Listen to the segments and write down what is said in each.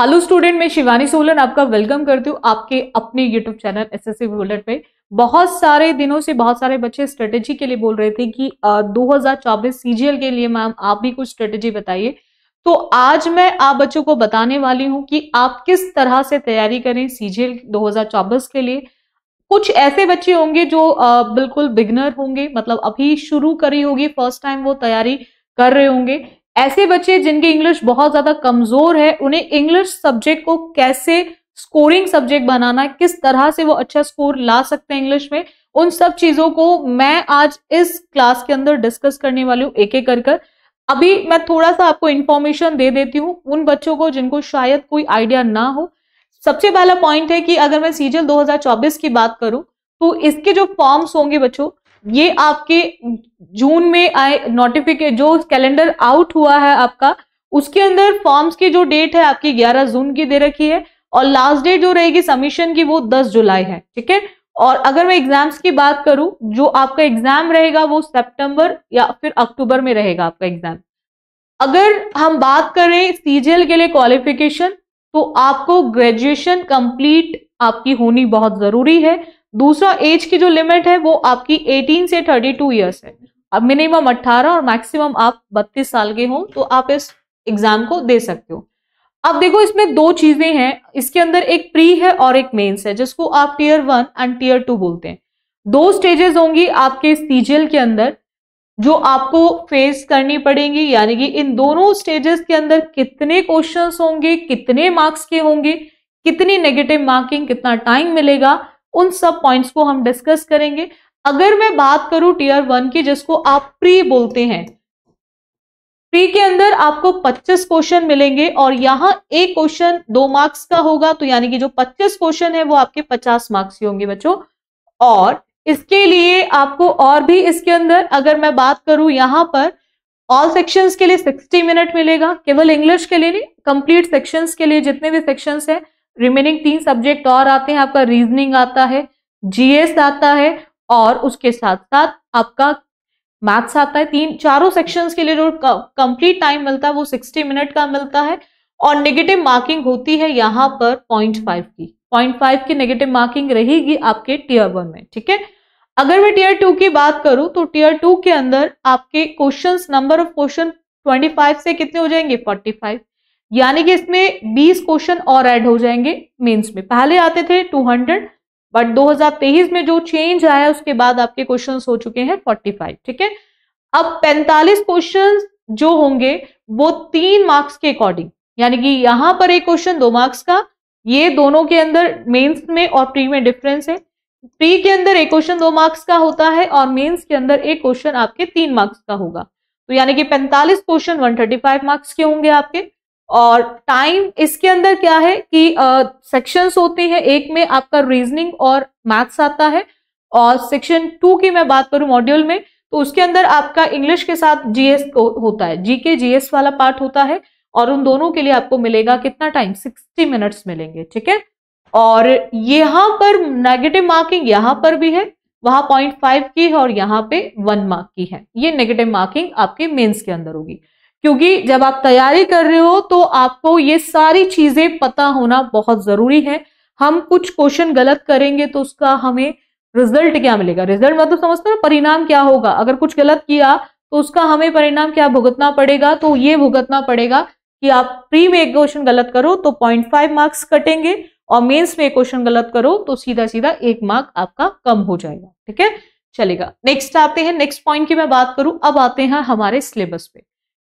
hello student मैं शिवानी सोलन आपका welcome करती हूँ आपके अपने यूट्यूब चैनल एस एस पे बहुत सारे दिनों से बहुत सारे बच्चे स्ट्रेटेजी के लिए बोल रहे थे कि दो हजार सीजीएल के लिए मैम आप भी कुछ स्ट्रेटेजी बताइए तो आज मैं आप बच्चों को बताने वाली हूँ कि आप किस तरह से तैयारी करें सीजीएल 2024 के लिए कुछ ऐसे बच्चे होंगे जो बिल्कुल बिगनर होंगे मतलब अभी शुरू करी होगी फर्स्ट टाइम वो तैयारी कर रहे होंगे ऐसे बच्चे जिनकी इंग्लिश बहुत ज्यादा कमजोर है उन्हें इंग्लिश सब्जेक्ट को कैसे स्कोरिंग सब्जेक्ट बनाना किस तरह से वो अच्छा स्कोर ला सकते हैं इंग्लिश में उन सब चीजों को मैं आज इस क्लास के अंदर डिस्कस करने वाली हूँ एक एक कर कर अभी मैं थोड़ा सा आपको इन्फॉर्मेशन दे देती हूँ उन बच्चों को जिनको शायद कोई आइडिया ना हो सबसे पहला पॉइंट है कि अगर मैं सीजल 2024 की बात करूं तो इसके जो फॉर्म्स होंगे बच्चों ये आपके जून में आए नोटिफिकेशन जो कैलेंडर आउट हुआ है आपका उसके अंदर फॉर्म्स की जो डेट है आपकी 11 जून की दे रखी है और लास्ट डेट जो रहेगी सबमिशन की वो 10 जुलाई है ठीक है और अगर मैं एग्जाम्स की बात करूं जो आपका एग्जाम रहेगा वो सितंबर या फिर अक्टूबर में रहेगा आपका एग्जाम अगर हम बात करें सीजीएल के लिए क्वालिफिकेशन तो आपको ग्रेजुएशन कंप्लीट आपकी होनी बहुत जरूरी है दूसरा एज की जो लिमिट है वो आपकी 18 से 32 इयर्स है अब मिनिमम 18 और मैक्सिमम आप 32 साल के हो तो आप इस एग्जाम को दे सकते हो अब देखो इसमें दो चीजें हैं इसके अंदर एक प्री है और एक मेंस है जिसको आप tier one and tier two बोलते हैं दो स्टेजेस होंगी आपके सीजीएल के अंदर जो आपको फेस करनी पड़ेंगी यानी कि इन दोनों स्टेजेस के अंदर कितने क्वेश्चन होंगे कितने मार्क्स के होंगे कितनी नेगेटिव मार्किंग कितना टाइम मिलेगा उन सब पॉइंट्स को हम डिस्कस करेंगे अगर मैं बात करूं टीयर वन की जिसको आप प्री बोलते हैं प्री के अंदर आपको 25 क्वेश्चन मिलेंगे और यहाँ एक क्वेश्चन दो मार्क्स का होगा तो यानी कि जो 25 क्वेश्चन है वो आपके 50 मार्क्स ही होंगे बच्चों और इसके लिए आपको और भी इसके अंदर अगर मैं बात करूं यहाँ पर ऑल सेक्शंस के लिए 60 मिनट मिलेगा केवल इंग्लिश के लिए नहीं कंप्लीट सेक्शंस के लिए जितने भी सेक्शंस हैं रिमेनिंग तीन सब्जेक्ट और आते हैं आपका रीजनिंग आता है जीएस आता है और उसके साथ साथ आपका मैथ्स आता है तीन चारों सेक्शंस के लिए जो कंप्लीट टाइम मिलता है वो सिक्सटी मिनट का मिलता है और नेगेटिव मार्किंग होती है यहाँ पर पॉइंट फाइव की पॉइंट फाइव की नेगेटिव मार्किंग रहेगी आपके टीयर वन में ठीक है अगर मैं टीयर टू की बात करूं तो टीयर टू के अंदर आपके questions number of question twenty से कितने हो जाएंगे फोर्टी यानी कि इसमें 20 क्वेश्चन और ऐड हो जाएंगे मेंस में पहले आते थे 200 बट 2023 में जो चेंज आया उसके बाद आपके क्वेश्चन हो चुके हैं 45 ठीक है अब 45 क्वेश्चन जो होंगे वो तीन मार्क्स के अकॉर्डिंग यानी कि यहां पर एक क्वेश्चन दो मार्क्स का ये दोनों के अंदर मेन्स में और प्री में डिफरेंस है प्री के अंदर एक क्वेश्चन दो मार्क्स का होता है और मेन्स के अंदर एक क्वेश्चन आपके तीन मार्क्स का होगा तो यानी कि 45 क्वेश्चन 135 मार्क्स के होंगे आपके और टाइम इसके अंदर क्या है कि सेक्शंस होते हैं एक में आपका रीजनिंग और मैथ्स आता है और सेक्शन टू की मैं बात करूं मॉड्यूल में तो उसके अंदर आपका इंग्लिश के साथ जीएस होता है जीके जीएस वाला पार्ट होता है और उन दोनों के लिए आपको मिलेगा कितना टाइम सिक्सटी मिनट्स मिलेंगे ठीक है और यहाँ पर नेगेटिव मार्किंग यहाँ पर भी है वहां पॉइंट फाइव की है और यहाँ पे वन मार्क की है ये नेगेटिव मार्किंग आपके मेन्स के अंदर होगी क्योंकि जब आप तैयारी कर रहे हो तो आपको ये सारी चीजें पता होना बहुत जरूरी है हम कुछ क्वेश्चन गलत करेंगे तो उसका हमें रिजल्ट क्या मिलेगा रिजल्ट मतलब समझते हो परिणाम क्या होगा अगर कुछ गलत किया तो उसका हमें परिणाम क्या भुगतना पड़ेगा तो ये भुगतना पड़ेगा कि आप प्री में एक क्वेश्चन गलत करो तो पॉइंट फाइव मार्क्स कटेंगे और मेंस में क्वेश्चन गलत करो तो सीधा सीधा एक मार्क आपका कम हो जाएगा ठीक है चलेगा नेक्स्ट आते हैं नेक्स्ट पॉइंट की मैं बात करूं अब आते हैं हमारे सिलेबस पे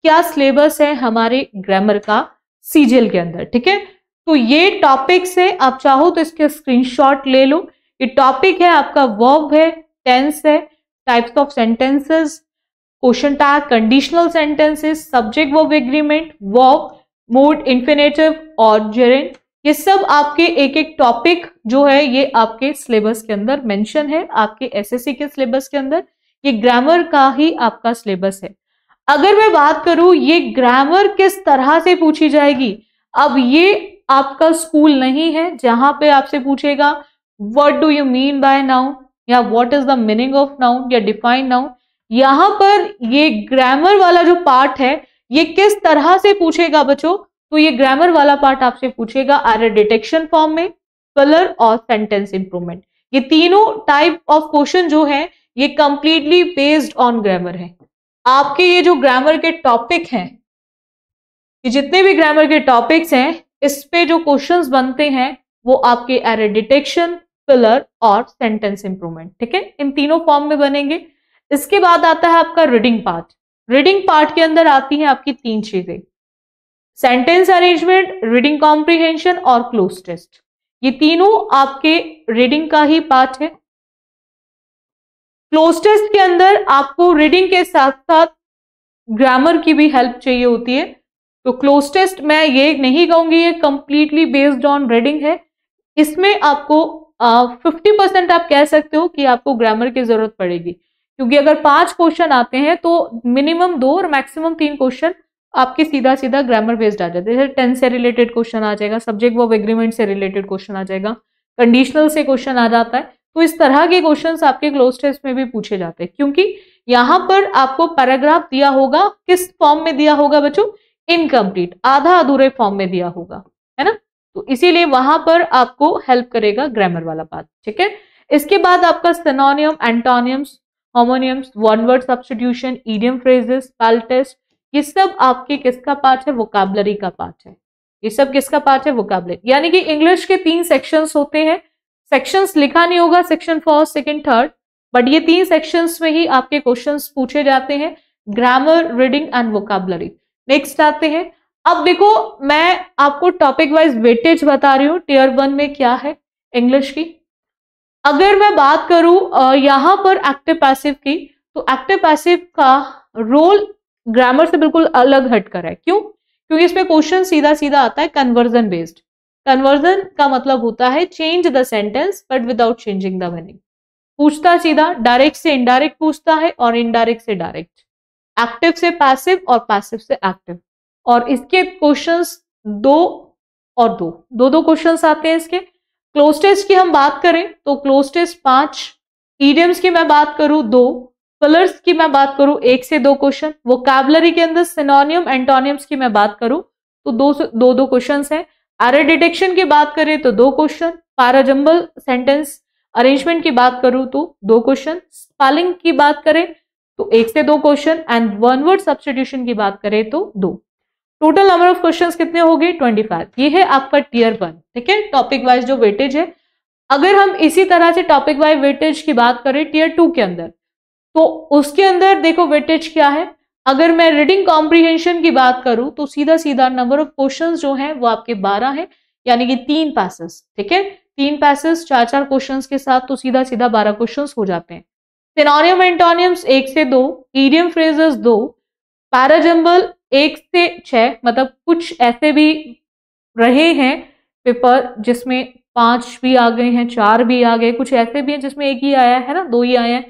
क्या सिलेबस है हमारे ग्रामर का सीजीएल के अंदर ठीक है तो ये टॉपिक्स है आप चाहो तो इसके स्क्रीनशॉट ले लो ये टॉपिक है आपका वर्ब है टेंस है types of sentences question tag conditional sentences subject verb agreement verb mode infinitive और जेरेंट ये सब आपके एक एक टॉपिक जो है ये आपके सिलेबस के अंदर मेंशन है आपके एसएससी के सिलेबस के अंदर ये ग्रामर का ही आपका सिलेबस है अगर मैं बात करूं ये ग्रामर किस तरह से पूछी जाएगी अब ये आपका स्कूल नहीं है जहां पे आपसे पूछेगा what do you mean by noun या what is the meaning of noun या डिफाइन नाउन यहां पर ये ग्रामर वाला जो पार्ट है ये किस तरह से पूछेगा बच्चों तो ये ग्रामर वाला पार्ट आपसे पूछेगा आर डिटेक्शन फॉर्म में कलर और सेंटेंस इंप्रूवमेंट ये तीनों टाइप ऑफ क्वेश्चन जो है ये कंप्लीटली बेस्ड ऑन ग्रामर है आपके ये जो ग्रामर के टॉपिक हैं ये जितने भी ग्रामर के टॉपिक्स हैं इस पे जो क्वेश्चंस बनते हैं वो आपके एरर डिटेक्शन फिलर और सेंटेंस इंप्रूवमेंट ठीक है इन तीनों फॉर्म में बनेंगे इसके बाद आता है आपका रीडिंग पार्ट रीडिंग पार्ट के अंदर आती है आपकी तीन चीजें सेंटेंस अरेंजमेंट रीडिंग कॉम्प्रिहेंशन और क्लोज टेस्ट ये तीनों आपके रीडिंग का ही पार्ट है क्लोज टेस्ट के अंदर आपको रीडिंग के साथ साथ ग्रामर की भी हेल्प चाहिए होती है तो क्लोज टेस्ट मैं ये नहीं कहूंगी ये कम्प्लीटली बेस्ड ऑन रीडिंग है इसमें आपको फिफ्टी परसेंट आप कह सकते हो कि आपको ग्रामर की जरूरत पड़ेगी क्योंकि अगर पांच क्वेश्चन आते हैं तो मिनिमम दो और मैक्सिमम तीन क्वेश्चन आपके सीधा सीधा ग्रामर बेस्ड आ जाते हैं जैसे टेंथ से रिलेटेड क्वेश्चन आ जाएगा सब्जेक्ट वो एग्रीमेंट से रिलेटेड क्वेश्चन आ जाएगा कंडीशनल से क्वेश्चन आ जाता है तो इस तरह के क्वेश्चन आपके क्लोज टेस्ट में भी पूछे जाते हैं क्योंकि यहाँ पर आपको पैराग्राफ दिया होगा किस फॉर्म में दिया होगा बच्चों इनकम्प्लीट आधा अधूरे फॉर्म में दिया होगा है ना तो इसीलिए वहां पर आपको हेल्प करेगा ग्रामर वाला बात ठीक है इसके बाद आपका synonym antonyms homonyms one word substitution idiom phrases spell test ये सब आपके किसका पार्ट है वोकाबलरी का पार्ट है ये सब किसका पार्ट है वोकाबलरी यानी कि इंग्लिश के तीन सेक्शंस होते हैं सेक्शंस लिखा नहीं होगा section first second third but ये तीन सेक्शंस में ही आपके क्वेश्चंस पूछे जाते हैं grammar reading and vocabulary next आते हैं अब देखो मैं आपको टॉपिक वाइज वेटेज बता रही हूँ टीयर वन में क्या है इंग्लिश की अगर मैं बात करूं यहाँ पर एक्टिव पैसिव की तो एक्टिव पैसिव का रोल ग्रामर से बिल्कुल अलग हटकर है क्यों क्योंकि इसमें क्वेश्चन सीधा सीधा आता है कन्वर्जन बेस्ड कन्वर्जन का मतलब होता है change the sentence but without changing the meaning पूछता सीधा डायरेक्ट से इनडायरेक्ट पूछता है और इनडायरेक्ट से डायरेक्ट एक्टिव से पैसिव और पैसिव से एक्टिव और इसके क्वेश्चंस दो और दो दो दो क्वेश्चंस आते हैं इसके क्लोज टेस्ट की हम बात करें तो क्लोज टेस्ट पांच ईडियम्स की मैं बात करूं दो कलर्स की मैं बात करूं एक से दो क्वेश्चन वो कैबलरी के अंदर सिनोनियम एंटोनियम्स की मैं बात करूं तो दो दो क्वेश्चन हैं एरर डिटेक्शन की बात करें तो दो क्वेश्चन पाराजंबल सेंटेंस अरेंजमेंट की बात करूं तो दो क्वेश्चन स्पेलिंग की बात करें तो एक से दो question and one word substitution की बात करें तो दो टोटल नंबर ऑफ क्वेश्चंस कितने हो गए ट्वेंटी फाइव ये है आपका टीयर वन ठीक है टॉपिक वाइज जो वेटेज है अगर हम इसी तरह से टॉपिक वाइज वेटेज की बात करें टीयर टू के अंदर तो उसके अंदर देखो वेटेज क्या है अगर मैं रीडिंग कॉम्प्रीहेंशन की बात करूं तो सीधा सीधा नंबर ऑफ क्वेश्चन जो है वो आपके बारह है यानी कि तीन पैसेस ठीक है तीन पैसेस चार चार क्वेश्चंस के साथ तो सीधा सीधा बारह क्वेश्चंस हो जाते हैं सिनोरियम एंटोनियम्स एक से दो ईडियम फ्रेजेस दो पैराजम्बल एक से छ मतलब कुछ ऐसे भी रहे हैं पेपर जिसमें पांच भी आ गए हैं चार भी आ गए कुछ ऐसे भी हैं जिसमें एक ही आया है ना दो ही आए हैं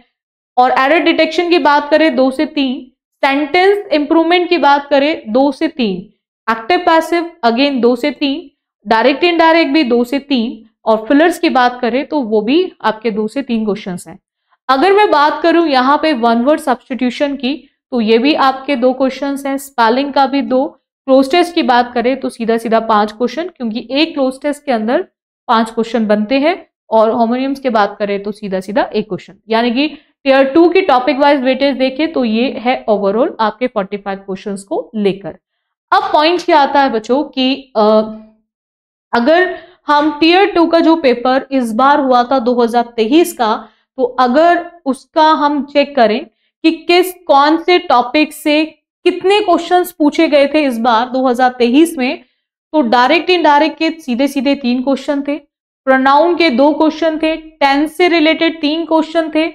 और एरर डिटेक्शन की बात करें दो से तीन सेंटेंस इंप्रूवमेंट की बात करें दो से तीन एक्टिव पैसिव अगेन दो से तीन डायरेक्ट इनडायरेक्ट भी दो से तीन और फिलर्स की बात करें तो वो भी आपके दो से तीन क्वेश्चन हैं अगर मैं बात करूं यहाँ पे वन वर्ड सब्सटीट्यूशन की तो ये भी आपके दो क्वेश्चन हैं स्पेलिंग का भी दो क्लोज टेस्ट की बात करें तो सीधा सीधा पांच क्वेश्चन क्योंकि एक क्लोज टेस्ट के अंदर पांच क्वेश्चन बनते हैं और होमोनियम्स की बात करें तो सीधा सीधा एक क्वेश्चन यानी कि टीयर टू की टॉपिक वाइज वेटेज देखें तो ये है ओवरऑल आपके 45 क्वेश्चंस को लेकर अब पॉइंट क्या आता है बच्चों कि अगर हम टीयर टू का जो पेपर इस बार हुआ था 2023 का तो अगर उसका हम चेक करें कि किस कौन से टॉपिक से कितने क्वेश्चन पूछे गए थे इस बार दो में तो डायरेक्ट इनडायरेक्ट के सीधे सीधे तीन क्वेश्चन थे प्रोनाउन के दो क्वेश्चन थे टेंस से रिलेटेड तीन क्वेश्चन थे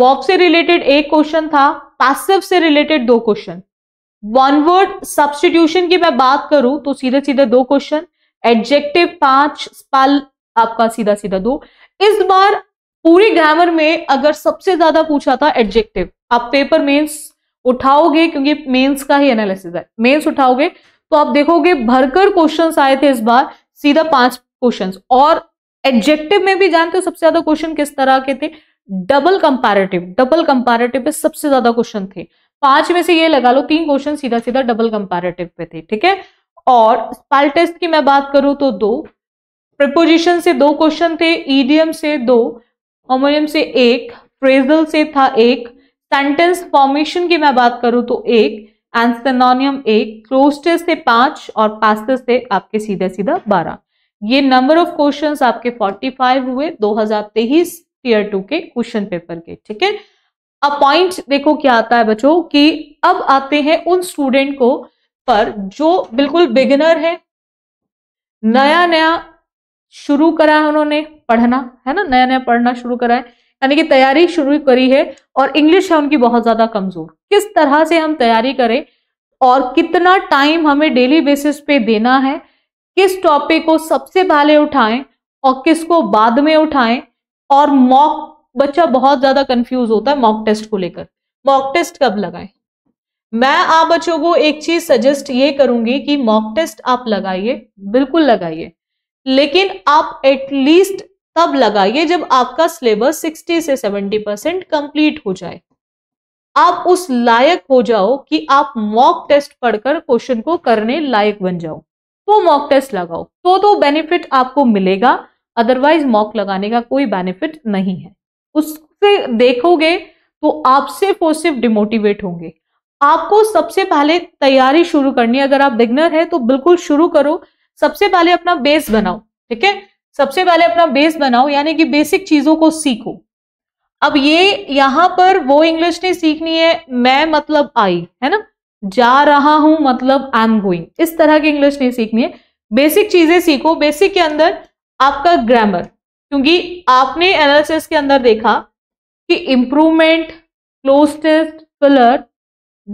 वर्ब से रिलेटेड एक क्वेश्चन था पैसिव से रिलेटेड दो क्वेश्चन वन वर्ड सब्सटीट्यूशन की मैं बात करूं तो सीधे सीधे दो क्वेश्चन एडजेक्टिव पांच स्पेल आपका सीधा सीधा दो इस बार पूरी ग्रामर में अगर सबसे ज्यादा पूछा था एडजेक्टिव आप पेपर मेंस उठाओगे क्योंकि मेंस का ही एनालिसिस है मेंस उठाओगे तो आप देखोगे भरकर क्वेश्चंस आए थे इस बार सीधा पांच क्वेश्चंस और एडजेक्टिव में भी जानते हो सबसे ज्यादा क्वेश्चन किस तरह के थे डबल कंपैरेटिव डबल कंपैरेटिव पे सबसे ज्यादा क्वेश्चन थे पांच में से ये लगा लो तीन क्वेश्चन सीधा सीधा डबल कंपैरेटिव पे थे ठीक है और स्पाल टेस्ट की मैं बात करूं तो दो प्रिपोजिशन से दो क्वेश्चन थे ईडीएम से दो होमोनियम से एक फ्रेजल से था एक सेंटेंस फॉर्मेशन की मैं बात करूं तो एक एंसनोनियम एक क्लोस्टेस से पांच और पास्टेस से आपके सीधा सीधा बारह ये नंबर ऑफ क्वेश्चंस आपके 45 हुए 2023 टीयर टू के क्वेश्चन पेपर के ठीक है अब पॉइंट देखो क्या आता है बच्चों कि अब आते हैं उन स्टूडेंट को पर जो बिल्कुल बिगिनर है नया नया शुरू करा है उन्होंने पढ़ना है ना नया नया पढ़ना शुरू करा है यानी कि तैयारी शुरू करी है और इंग्लिश है उनकी बहुत ज्यादा कमजोर किस तरह से हम तैयारी करें और कितना टाइम हमें डेली बेसिस पे देना है किस टॉपिक को सबसे पहले उठाएं और किसको बाद में उठाएं और मॉक बच्चा बहुत ज्यादा कंफ्यूज होता है मॉक टेस्ट को लेकर मॉक टेस्ट कब लगाए मैं आप बच्चों को एक चीज सजेस्ट ये करूंगी कि मॉक टेस्ट आप लगाइए बिल्कुल लगाइए लेकिन आप एटलीस्ट तब लगाइए जब आपका सिलेबस 60 से 70 परसेंट कंप्लीट हो जाए आप उस लायक हो जाओ कि आप मॉक टेस्ट पढ़कर क्वेश्चन को करने लायक बन जाओ तो मॉक टेस्ट लगाओ तो तो बेनिफिट आपको मिलेगा अदरवाइज मॉक लगाने का कोई बेनिफिट नहीं है उससे देखोगे तो आप सिर्फ और सिर्फ डिमोटिवेट होंगे आपको सबसे पहले तैयारी शुरू करनी है अगर आप बिगनर है तो बिल्कुल शुरू करो सबसे पहले अपना बेस बनाओ ठीक है सबसे पहले अपना बेस बनाओ यानी कि बेसिक चीजों को सीखो अब ये यहां पर वो इंग्लिश नहीं सीखनी है मैं मतलब आई है ना जा रहा हूं मतलब आई एम गोइंग इस तरह की इंग्लिश नहीं सीखनी है बेसिक चीजें सीखो बेसिक के अंदर आपका ग्रामर क्योंकि आपने एनालिसिस के अंदर देखा कि improvement cloze test colour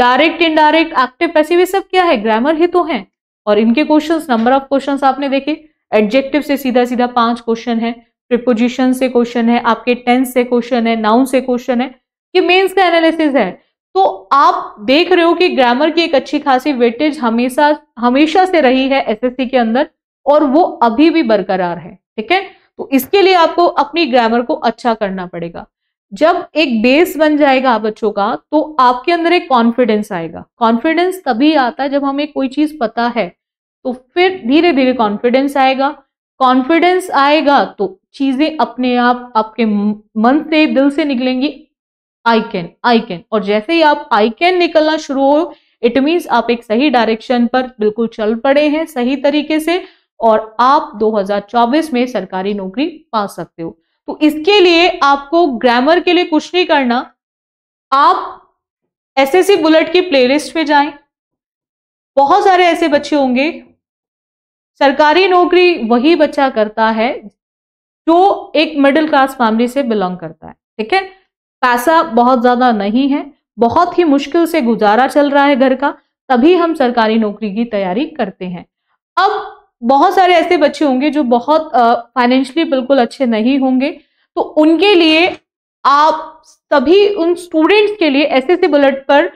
direct indirect active passive ये सब क्या है ग्रामर ही तो है और इनके क्वेश्चंस नंबर ऑफ क्वेश्चंस आपने देखे एडजेक्टिव से सीधा सीधा पांच क्वेश्चन है प्रिपोजिशन से क्वेश्चन है आपके टेंस से क्वेश्चन है नाउन से क्वेश्चन है ये मेन्स का एनालिसिस है तो आप देख रहे हो कि ग्रामर की एक अच्छी खासी वेटेज हमेशा हमेशा से रही है एसएससी के अंदर और वो अभी भी बरकरार है ठीक है तो इसके लिए आपको अपनी ग्रामर को अच्छा करना पड़ेगा जब एक बेस बन जाएगा बच्चों का तो आपके अंदर एक कॉन्फिडेंस आएगा कॉन्फिडेंस तभी आता है जब हमें कोई चीज पता है तो फिर धीरे धीरे कॉन्फिडेंस आएगा कॉन्फिडेंस आएगा तो चीजें अपने आप आपके मन से दिल से निकलेंगी आई कैन आई कैन और जैसे ही आप आई कैन निकलना शुरू हो इट मीन्स आप एक सही डायरेक्शन पर बिल्कुल चल पड़े हैं सही तरीके से और आप 2024 में सरकारी नौकरी पा सकते हो तो इसके लिए आपको ग्रामर के लिए कुछ नहीं करना आप एसएससी बुलेट की प्लेलिस्ट पे जाएं बहुत सारे ऐसे बच्चे होंगे सरकारी नौकरी वही बच्चा करता है जो एक मिडिल क्लास फैमिली से बिलोंग करता है ठीक है पैसा बहुत ज्यादा नहीं है बहुत ही मुश्किल से गुजारा चल रहा है घर का तभी हम सरकारी नौकरी की तैयारी करते हैं अब बहुत सारे ऐसे बच्चे होंगे जो बहुत फाइनेंशियली बिल्कुल अच्छे नहीं होंगे तो उनके लिए आप सभी उन स्टूडेंट्स के लिए एस एस बुलेट पर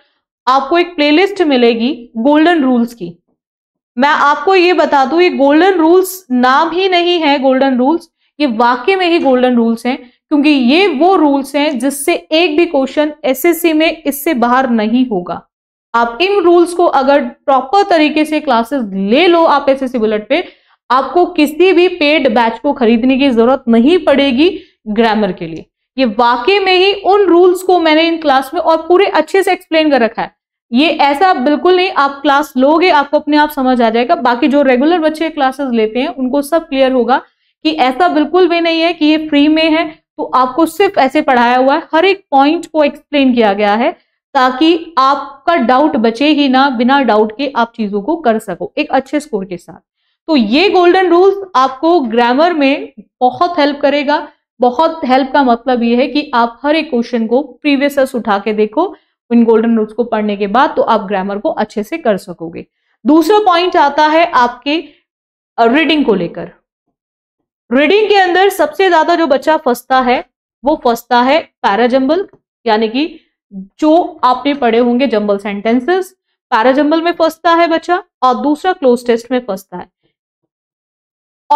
आपको एक प्लेलिस्ट मिलेगी गोल्डन रूल्स की मैं आपको ये बता दूं ये गोल्डन रूल्स नाम ही नहीं है गोल्डन रूल्स ये वाकई में ही गोल्डन रूल्स हैं क्योंकि ये वो रूल्स हैं जिससे एक भी क्वेश्चन एसएससी में इससे बाहर नहीं होगा आप इन रूल्स को अगर प्रॉपर तरीके से क्लासेस ले लो आप एस बुलेट पे आपको किसी भी पेड बैच को खरीदने की जरूरत नहीं पड़ेगी ग्रामर के लिए ये वाकई में ही उन रूल्स को मैंने इन क्लास में और पूरे अच्छे से एक्सप्लेन कर रखा है ये ऐसा बिल्कुल नहीं आप क्लास लोगे आपको अपने आप समझ आ जाएगा बाकी जो रेगुलर बच्चे क्लासेस लेते हैं उनको सब क्लियर होगा कि ऐसा बिल्कुल भी नहीं है कि ये फ्री में है तो आपको सिर्फ ऐसे पढ़ाया हुआ है हर एक पॉइंट को एक्सप्लेन किया गया है ताकि आपका डाउट बचे ही ना बिना डाउट के आप चीजों को कर सको एक अच्छे स्कोर के साथ तो ये गोल्डन रूल्स आपको ग्रामर में बहुत हेल्प करेगा बहुत हेल्प का मतलब ये है कि आप हर एक क्वेश्चन को प्रीवियस उठा के देखो इन गोल्डन रूल्स को पढ़ने के बाद तो आप ग्रामर को अच्छे से कर सकोगे दूसरा पॉइंट आता है आपके रीडिंग को लेकर रीडिंग के अंदर सबसे ज्यादा जो बच्चा फंसता है वो फंसता है पैराजम्बल यानी कि जो आपने पढ़े होंगे जंबल सेंटेंसेस पैरा जंबल में फंसता है बच्चा और दूसरा क्लोज टेस्ट में फंसता है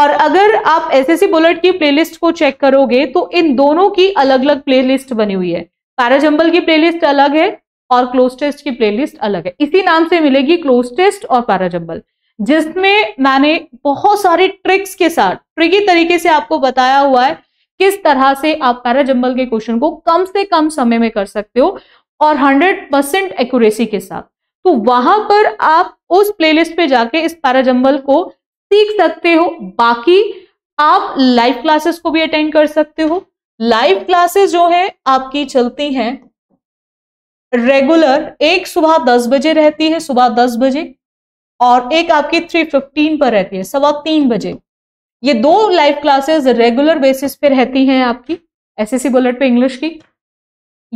और अगर आप सी बुलेट की प्लेलिस्ट को चेक करोगे तो इन दोनों की अलग अलग प्लेलिस्ट बनी हुई है पैरा जंबल की प्लेलिस्ट अलग है और क्लोज टेस्ट की प्लेलिस्ट अलग है इसी नाम से मिलेगी क्लोज टेस्ट और जंबल जिसमें मैंने बहुत सारे ट्रिक्स के साथ ट्रिकी तरीके से आपको बताया हुआ है किस तरह से आप पैराजंबल के क्वेश्चन को कम से कम समय में कर सकते हो और 100 परसेंट एक्यूरेसी के साथ तो वहां पर आप उस प्लेलिस्ट पे जाके इस पैराजंबल को सीख सकते हो बाकी आप लाइव क्लासेस को भी अटेंड कर सकते हो लाइव क्लासेस जो है आपकी चलती हैं रेगुलर एक सुबह दस बजे रहती है सुबह दस बजे और एक आपकी थ्री फिफ्टीन पर रहती है सवा तीन बजे ये दो लाइव क्लासेस रेगुलर बेसिस पे रहती हैं आपकी एसएससी बुलेट पे इंग्लिश की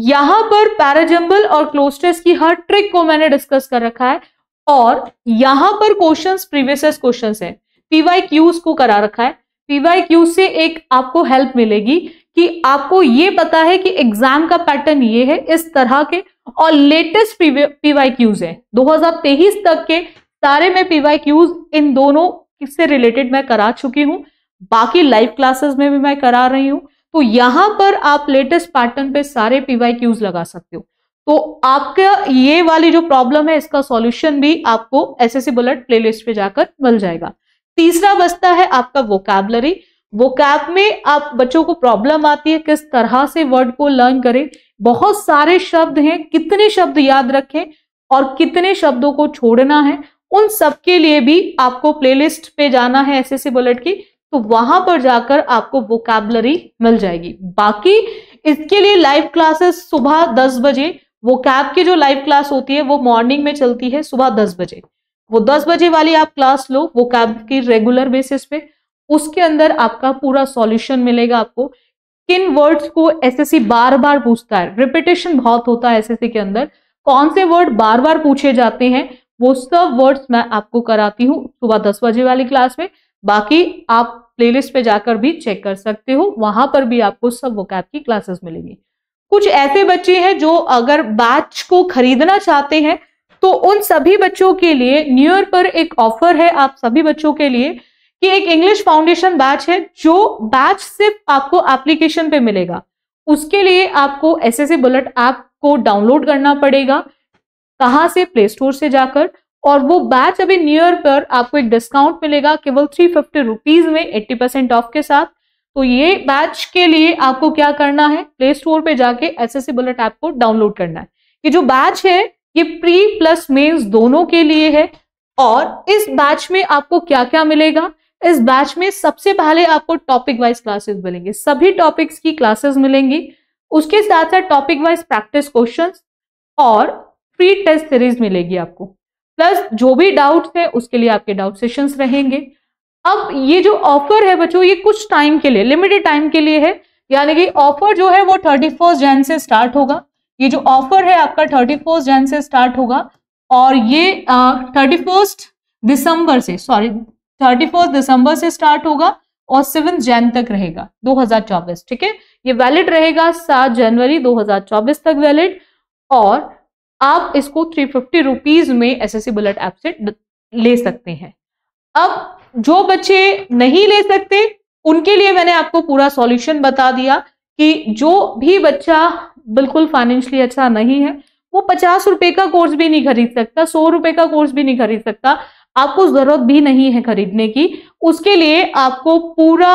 यहां पर पैराजम्बल और क्लोस्टेस की हर ट्रिक को मैंने डिस्कस कर रखा है और यहां पर क्वेश्चंस प्रीवियस क्वेश्चंस है पीवाई क्यूज को करा रखा है पीवाई क्यूज से एक आपको हेल्प मिलेगी कि आपको ये पता है कि एग्जाम का पैटर्न ये है इस तरह के और लेटेस्ट पीवाई क्यूज है दो तक के सारे में पीवाई क्यूज इन दोनों किससे रिलेटेड मैं करा चुकी हूँ बाकी लाइव क्लासेस में भी मैं करा रही हूँ तो यहाँ पर आप लेटेस्ट पैटर्न पे सारे पीवाई क्यूज लगा सकते हो तो आपका ये वाली जो प्रॉब्लम है इसका सॉल्यूशन भी आपको एस बुलेट प्लेलिस्ट पे जाकर मिल जाएगा तीसरा बचता है आपका वो वोकैप में आप बच्चों को प्रॉब्लम आती है किस तरह से वर्ड को लर्न करें बहुत सारे शब्द हैं कितने शब्द याद रखें और कितने शब्दों को छोड़ना है उन सब के लिए भी आपको प्लेलिस्ट पे जाना है एस एस बुलेट की तो वहां पर जाकर आपको वोकैबलरी मिल जाएगी बाकी इसके लिए लाइव क्लासेस सुबह दस बजे वो कैब की जो लाइव क्लास होती है वो मॉर्निंग में चलती है सुबह दस बजे वो दस बजे वाली आप क्लास लो वो कैब की रेगुलर बेसिस पे उसके अंदर आपका पूरा सॉल्यूशन मिलेगा आपको किन वर्ड्स को एसएससी बार बार पूछता है रिपीटेशन बहुत होता है एसएससी के अंदर कौन से वर्ड बार बार पूछे जाते हैं वो सब वर्ड्स मैं आपको कराती हूँ सुबह दस बजे वाली क्लास में बाकी आप प्लेलिस्ट पे जाकर भी चेक कर सकते हो वहां पर भी आपको सब वोकैब की क्लासेस मिलेंगी कुछ ऐसे बच्चे हैं जो अगर बैच को खरीदना चाहते हैं तो उन सभी बच्चों के लिए न्यू ईयर पर एक ऑफर है आप सभी बच्चों के लिए कि एक इंग्लिश फाउंडेशन बैच है जो बैच सिर्फ आपको एप्लीकेशन पे मिलेगा उसके लिए आपको एस एस बुलेट ऐप को डाउनलोड करना पड़ेगा कहाँ से प्ले स्टोर से जाकर और वो बैच अभी नियर पर आपको एक डिस्काउंट मिलेगा केवल थ्री फिफ्टी रुपीज में एट्टी परसेंट ऑफ के साथ तो ये बैच के लिए आपको क्या करना है प्ले स्टोर पे जाके बुलेट ऐप को डाउनलोड करना है ये जो बैच है ये प्री प्लस मेंस दोनों के लिए है और इस बैच में आपको क्या क्या मिलेगा इस बैच में सबसे पहले आपको टॉपिक वाइज क्लासेस मिलेंगे सभी टॉपिक्स की क्लासेस मिलेंगी उसके साथ साथ टॉपिक वाइज प्रैक्टिस क्वेश्चंस और फ्री टेस्ट सीरीज मिलेगी आपको प्लस जो भी डाउट्स है उसके लिए आपके डाउट सेशंस रहेंगे अब ये जो ऑफर है बच्चों ये कुछ टाइम के लिए लिमिटेड टाइम के लिए है यानी कि ऑफर जो है वो थर्टी फर्स्ट जैन से स्टार्ट होगा ये जो ऑफर है आपका थर्टी फर्स्ट जैन से स्टार्ट होगा और ये थर्टी फर्स्ट दिसंबर से सॉरी थर्टी फर्स्ट दिसंबर से स्टार्ट होगा और सेवन जैन तक रहेगा 2024 ठीक है ये वैलिड रहेगा सात जनवरी 2024 तक वैलिड और आप इसको थ्री फिफ्टी रुपीज में S S C bullet app से ले सकते हैं अब जो बच्चे नहीं ले सकते उनके लिए मैंने आपको पूरा सॉल्यूशन बता दिया कि जो भी बच्चा बिल्कुल फाइनेंशियली अच्छा नहीं है वो पचास रुपए का कोर्स भी नहीं खरीद सकता सौ रुपए का कोर्स भी नहीं खरीद सकता आपको जरूरत भी नहीं है खरीदने की उसके लिए आपको पूरा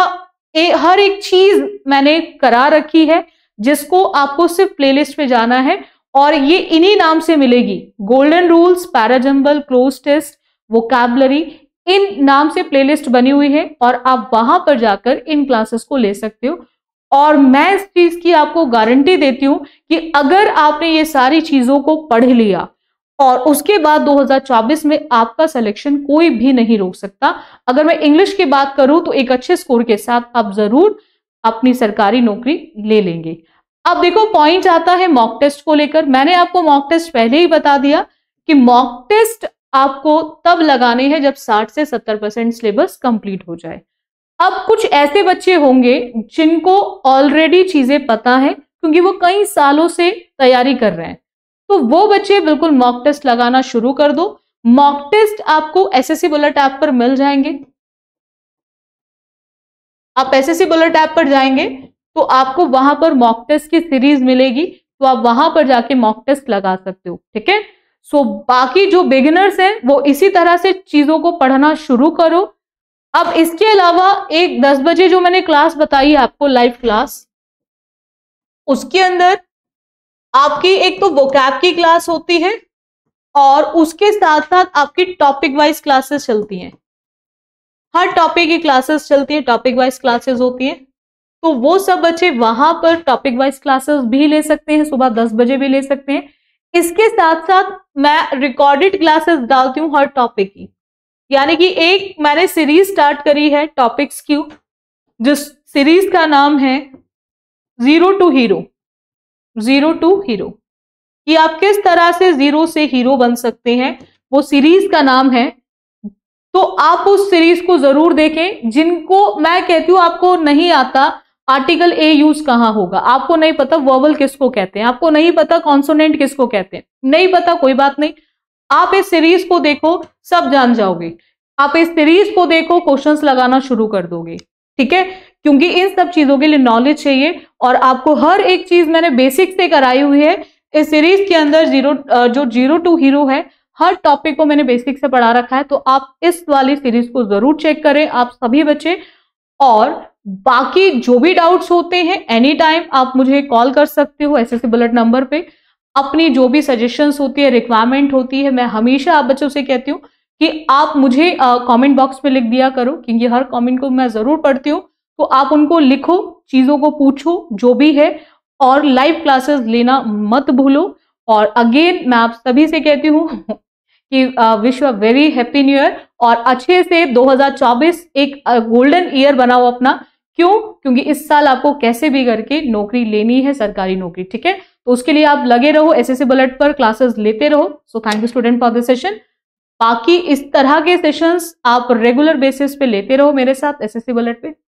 ए, हर एक चीज मैंने करा रखी है जिसको आपको सिर्फ प्लेलिस्ट में जाना है और ये इन्हीं नाम से मिलेगी golden rules parajumble cloze test वो इन नाम से प्लेलिस्ट बनी हुई है और आप वहां पर जाकर इन क्लासेस को ले सकते हो और मैं इस चीज की आपको गारंटी देती हूं कि अगर आपने ये सारी चीजों को पढ़ लिया और उसके बाद 2024 में आपका सिलेक्शन कोई भी नहीं रोक सकता अगर मैं इंग्लिश की बात करूं तो एक अच्छे स्कोर के साथ आप जरूर अपनी सरकारी नौकरी ले लेंगे अब देखो पॉइंट आता है मॉक टेस्ट को लेकर मैंने आपको मॉक टेस्ट पहले ही बता दिया कि मॉक टेस्ट आपको तब लगाने हैं जब 60 से 70 परसेंट सिलेबस कंप्लीट हो जाए अब कुछ ऐसे बच्चे होंगे जिनको ऑलरेडी चीजें पता है क्योंकि वो कई सालों से तैयारी कर रहे हैं तो वो बच्चे बिल्कुल मॉक टेस्ट लगाना शुरू कर दो मॉक टेस्ट आपको एस बुलेट ऐप पर मिल जाएंगे आप सी बुलेट ऐप पर जाएंगे तो आपको वहां पर मॉक टेस्ट की सीरीज मिलेगी तो आप वहां पर जाके मॉक टेस्ट लगा सकते हो ठीक है सो बाकी जो बिगिनर्स हैं वो इसी तरह से चीजों को पढ़ना शुरू करो अब इसके अलावा एक दस बजे जो मैंने क्लास बताई है आपको लाइव क्लास उसके अंदर आपकी एक तो वोकैब की क्लास होती है और उसके साथ साथ आपकी टॉपिक वाइज क्लासेस चलती हैं हर टॉपिक की क्लासेस चलती हैं टॉपिक वाइज क्लासेस होती हैं तो वो सब बच्चे वहां पर टॉपिक वाइज क्लासेस भी ले सकते हैं सुबह दस बजे भी ले सकते हैं इसके साथ साथ मैं रिकॉर्डेड क्लासेस डालती हूँ हर टॉपिक की यानी कि एक मैंने सीरीज स्टार्ट करी है टॉपिक्स की जिस सीरीज का नाम है zero to hero zero to hero कि आप किस तरह से जीरो से हीरो बन सकते हैं वो सीरीज का नाम है तो आप उस सीरीज को जरूर देखें जिनको मैं कहती हूं आपको नहीं आता आर्टिकल ए यूज कहाँ होगा आपको नहीं पता वर्बल किसको कहते हैं आपको नहीं पता कॉन्सोनेंट किसको कहते हैं नहीं पता कोई बात नहीं आप इस सीरीज को देखो सब जान जाओगे आप इस सीरीज को देखो क्वेश्चंस लगाना शुरू कर दोगे ठीक है क्योंकि इन सब चीजों के लिए नॉलेज चाहिए और आपको हर एक चीज मैंने बेसिक से कराई हुई है इस सीरीज के अंदर जीरो जो जीरो टू हीरो है हर टॉपिक को मैंने बेसिक से पढ़ा रखा है तो आप इस वाली सीरीज को जरूर चेक करें आप सभी बच्चे और बाकी जो भी डाउट्स होते हैं एनी टाइम आप मुझे कॉल कर सकते हो एस एस बुलेट नंबर पे अपनी जो भी सजेशंस होती है रिक्वायरमेंट होती है मैं हमेशा आप बच्चों से कहती हूँ कि आप मुझे कमेंट बॉक्स में लिख दिया करो क्योंकि हर कमेंट को मैं ज़रूर पढ़ती हूँ तो आप उनको लिखो चीज़ों को पूछो जो भी है और लाइव क्लासेस लेना मत भूलो और अगेन मैं आप सभी से कहती हूँ कि wish a very happy new year और अच्छे से 2024 एक गोल्डन ईयर बनाओ अपना क्यों क्योंकि इस साल आपको कैसे भी करके नौकरी लेनी है सरकारी नौकरी ठीक है तो उसके लिए आप लगे रहो एस एस बुलेट पर क्लासेस लेते रहो so thank you student for this session बाकी इस तरह के सेशंस आप रेगुलर बेसिस पे लेते रहो मेरे साथ एस एस बुलेट पे